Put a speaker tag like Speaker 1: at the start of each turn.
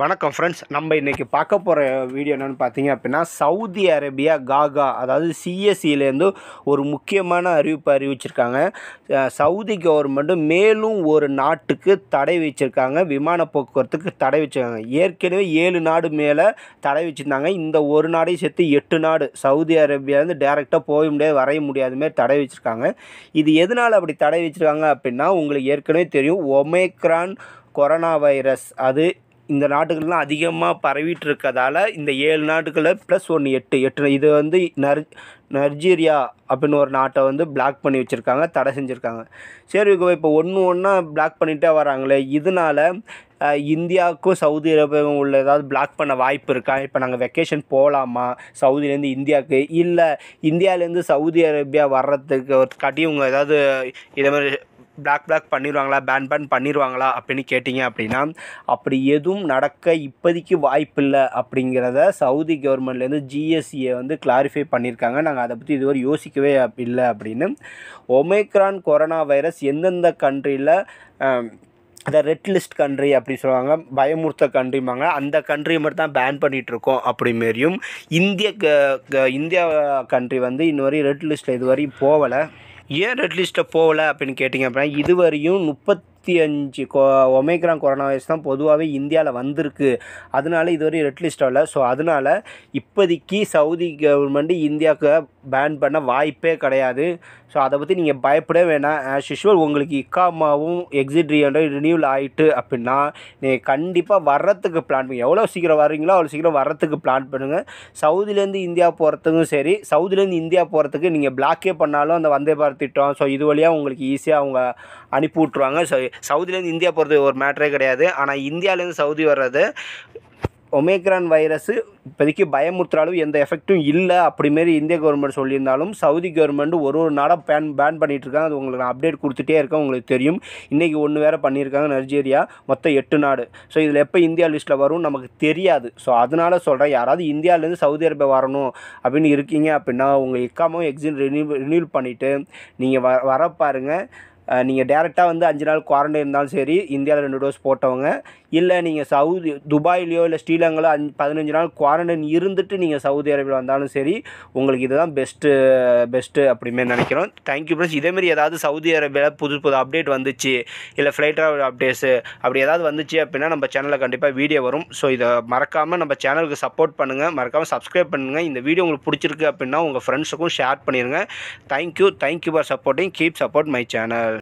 Speaker 1: வணக்கம் ஃப்ரெண்ட்ஸ் நம்ம இன்றைக்கி பார்க்க போகிற வீடியோ என்னென்னு பார்த்தீங்க அப்படின்னா சவுதி அரேபியா காகா அதாவது சிஎஸ்சிலேருந்து e ஒரு முக்கியமான அறிவிப்பு அறிவிச்சிருக்காங்க சவுதி கவர்மெண்ட்டு மேலும் ஒரு நாட்டுக்கு தடை வச்சுருக்காங்க விமான போக்குவரத்துக்கு தடை வச்சுருக்காங்க ஏற்கனவே ஏழு நாடு மேலே தடை வச்சுருந்தாங்க இந்த ஒரு நாடையும் சேர்த்து எட்டு நாடு சவுதி அரேபியாவிலேருந்து டேரெக்டாக போக முடியாது வரைய முடியாத மாதிரி தடை வச்சுருக்காங்க இது எதனால் அப்படி தடை வச்சுருக்காங்க அப்படின்னா உங்களுக்கு ஏற்கனவே தெரியும் ஒமேக்ரான் கொரோனா வைரஸ் அது இந்த நாட்டுகள்லாம் அதிகமாக பரவிட்டு இருக்கதால் இந்த ஏழு நாட்டுகளில் ப்ளஸ் ஒன்று எட்டு எட்டு இது வந்து நர் நர்ஜீரியா அப்படின்னு ஒரு நாட்டை வந்து பிளாக் பண்ணி வச்சுருக்காங்க தடை செஞ்சுருக்காங்க சரி இப்போ ஒன்று ஒன்றா பிளாக் பண்ணிகிட்டே வராங்களே இதனால் இந்தியாவுக்கும் சவுதி அரேபியாவும் உள்ள ஏதாவது பிளாக் பண்ண வாய்ப்பு இருக்கா இப்போ நாங்கள் வெக்கேஷன் போகலாமா சவுதிலேருந்து இந்தியாவுக்கு இல்லை இந்தியாவிலேருந்து சவுதி அரேபியா வர்றதுக்கு ஒரு கட்டி உங்கள் ஏதாவது இதே மாதிரி பிளாக் பிளாக் பண்ணிடுவாங்களா பேன் பேன் பண்ணிடுவாங்களா அப்படின்னு கேட்டிங்க அப்படின்னா அப்படி எதுவும் நடக்க இப்போதைக்கு வாய்ப்பில்லை அப்படிங்கிறத சவுதி கவர்மெண்ட்லேருந்து ஜிஎஸ்சியை வந்து கிளாரிஃபை பண்ணியிருக்காங்க நாங்கள் அதை பற்றி இதுவரை யோசிக்கவே இல்லை அப்படின்னு ஒமேக்ரான் கொரோனா வைரஸ் எந்தெந்த கண்ட்ரியில் அதை ரெட் லிஸ்ட் கண்ட்ரி அப்படி சொல்லுவாங்க பயமுறுத்த கண்ட்ரிம்பாங்க அந்த கண்ட்ரி மாதிரி தான் பேன் பண்ணிகிட்ருக்கோம் அப்படி மாரியும் இந்திய இந்தியா கண்ட்ரி வந்து இன்னும் வரையும் ரெட் லிஸ்ட்டில் இதுவரையும் போகலை ஏன் ரெட் லிஸ்ட்டை போகலை அப்படின்னு கேட்டிங்க அப்படின்னா இதுவரையும் முப்பத் முப்பத்தி அஞ்சு கொ கொரோனா வைரஸ் தான் பொதுவாகவே இந்தியாவில் வந்திருக்கு அதனால இதுவரை ரெட் லிஸ்ட் ஆகல ஸோ அதனால் இப்போதைக்கு சவுதி கவர்மெண்ட் இந்தியாவுக்கு பேன் பண்ண வாய்ப்பே கிடையாது ஸோ அதை பற்றி நீங்கள் பயப்படவே வேணாம் ஆஸ் யூஷுவல் உங்களுக்கு இக்காமாவும் எக்ஸிட் ரீஹண்ட்ரட் ரினியூல் ஆகிட்டு அப்படின்னா நீங்கள் கண்டிப்பாக வர்றதுக்கு பிளான் பண்ணி எவ்வளோ சீக்கிரம் வர்றீங்களோ அவ்வளோ சீக்கிரம் வர்றதுக்கு பிளான் பண்ணுங்கள் சவுதிலேருந்து இந்தியா போகிறதுக்கும் சரி சவுதிலேருந்து இந்தியா போகிறதுக்கு நீங்கள் பிளாக்கே பண்ணாலும் அந்த வந்தே பாரத் திட்டம் ஸோ இது வழியாக உங்களுக்கு ஈஸியாக அவங்க அனுப்பி விட்ருவாங்க ஸோ சவுதிலேருந்து இந்தியா போகிறது ஒரு மேட்ரே கிடையாது ஆனால் இந்தியாவிலேருந்து சவுதி வர்றது ஒமேக்ரான் வைரஸு இப்போதைக்கு பயமுறுத்துற அளவு எந்த எஃபெக்ட்டும் இல்லை அப்படிமாரி இந்திய கவர்மெண்ட் சொல்லியிருந்தாலும் சவுதி கவர்மெண்ட் ஒரு ஒரு நாடாக பேன் பேன் பண்ணிகிட்ருக்காங்க அது உங்களுக்கு நான் அப்டேட் கொடுத்துட்டே இருக்கேன் உங்களுக்கு தெரியும் இன்றைக்கி ஒன்று வேறு பண்ணியிருக்காங்க நைஜீரியா மொத்தம் எட்டு நாடு ஸோ இதில் எப்போ இந்தியா லிஸ்ட்டில் வரும் நமக்கு தெரியாது ஸோ அதனால் சொல்கிறேன் யாராவது இந்தியாவிலேருந்து சவுதி அரேபியா வரணும் அப்படின்னு இருக்கீங்க அப்படின்னா உங்கள் இக்காமும் எக்ஸின் ரினியூ ரினியூல் பண்ணிவிட்டு நீங்கள் வ வர பாருங்கள் நீங்கள் டேரெக்டாக வந்து அஞ்சு நாள் குவாரண்டைன் இருந்தாலும் சரி இந்தியாவில் ரெண்டு டோஸ் போட்டவங்க இல்லை நீங்கள் சவுதி துபாயிலையோ இல்லை ஸ்ரீலங்காலோ அஞ்சு பதினஞ்சு நாள் குவாரண்டைன் இருந்துட்டு நீங்கள் சவுதி அரேபியில் வந்தாலும் சரி உங்களுக்கு இதுதான் பெஸ்ட்டு பெஸ்ட்டு அப்படிமே நினைக்கிறோம் தேங்க்யூ ஃப்ரெண்ட்ஸ் இதேமாரி ஏதாவது சவுதி அரேபியாவில் புது புது அப்டேட் வந்துச்சு இல்லை ஃப்ளைட் ட்ராவல் அப்டேட்ஸு அப்படி ஏதாவது வந்துச்சு அப்படின்னா நம்ம சேனலில் கண்டிப்பாக வீடியோ வரும் ஸோ இதை மறக்காமல் நம்ம சேனலுக்கு சப்போர்ட் பண்ணுங்கள் மறக்காமல் சப்ஸ்கிரைப் பண்ணுங்கள் இந்த வீடியோ உங்களுக்கு பிடிச்சிருக்கு அப்படின்னா உங்கள் ஃப்ரெண்ட்ஸுக்கும் ஷேர் பண்ணிடுங்க thank you thank you for supporting keep support my channel